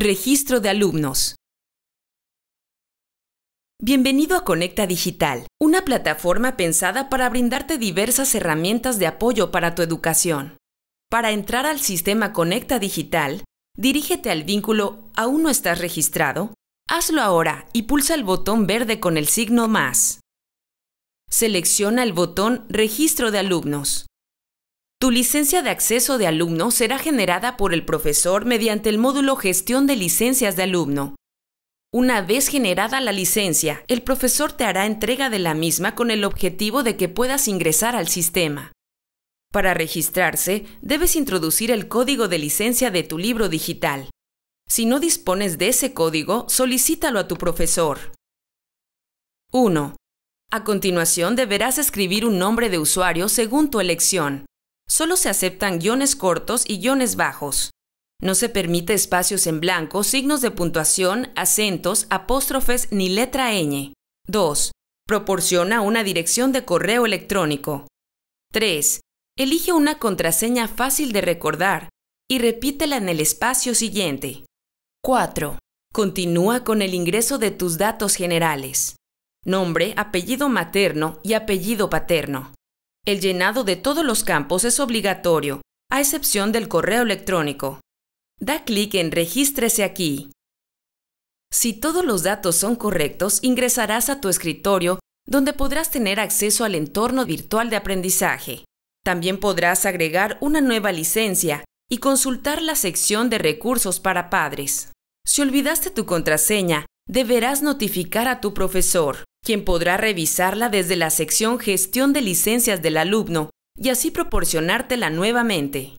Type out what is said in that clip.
Registro de alumnos. Bienvenido a Conecta Digital, una plataforma pensada para brindarte diversas herramientas de apoyo para tu educación. Para entrar al sistema Conecta Digital, dirígete al vínculo Aún no estás registrado. Hazlo ahora y pulsa el botón verde con el signo más. Selecciona el botón Registro de alumnos. Tu licencia de acceso de alumno será generada por el profesor mediante el módulo Gestión de licencias de alumno. Una vez generada la licencia, el profesor te hará entrega de la misma con el objetivo de que puedas ingresar al sistema. Para registrarse, debes introducir el código de licencia de tu libro digital. Si no dispones de ese código, solicítalo a tu profesor. 1. A continuación deberás escribir un nombre de usuario según tu elección. Solo se aceptan guiones cortos y guiones bajos. No se permite espacios en blanco, signos de puntuación, acentos, apóstrofes ni letra ñ. 2. Proporciona una dirección de correo electrónico. 3. Elige una contraseña fácil de recordar y repítela en el espacio siguiente. 4. Continúa con el ingreso de tus datos generales. Nombre, apellido materno y apellido paterno el llenado de todos los campos es obligatorio, a excepción del correo electrónico. Da clic en Regístrese aquí. Si todos los datos son correctos, ingresarás a tu escritorio donde podrás tener acceso al entorno virtual de aprendizaje. También podrás agregar una nueva licencia y consultar la sección de recursos para padres. Si olvidaste tu contraseña, deberás notificar a tu profesor quien podrá revisarla desde la sección Gestión de licencias del alumno y así proporcionártela nuevamente.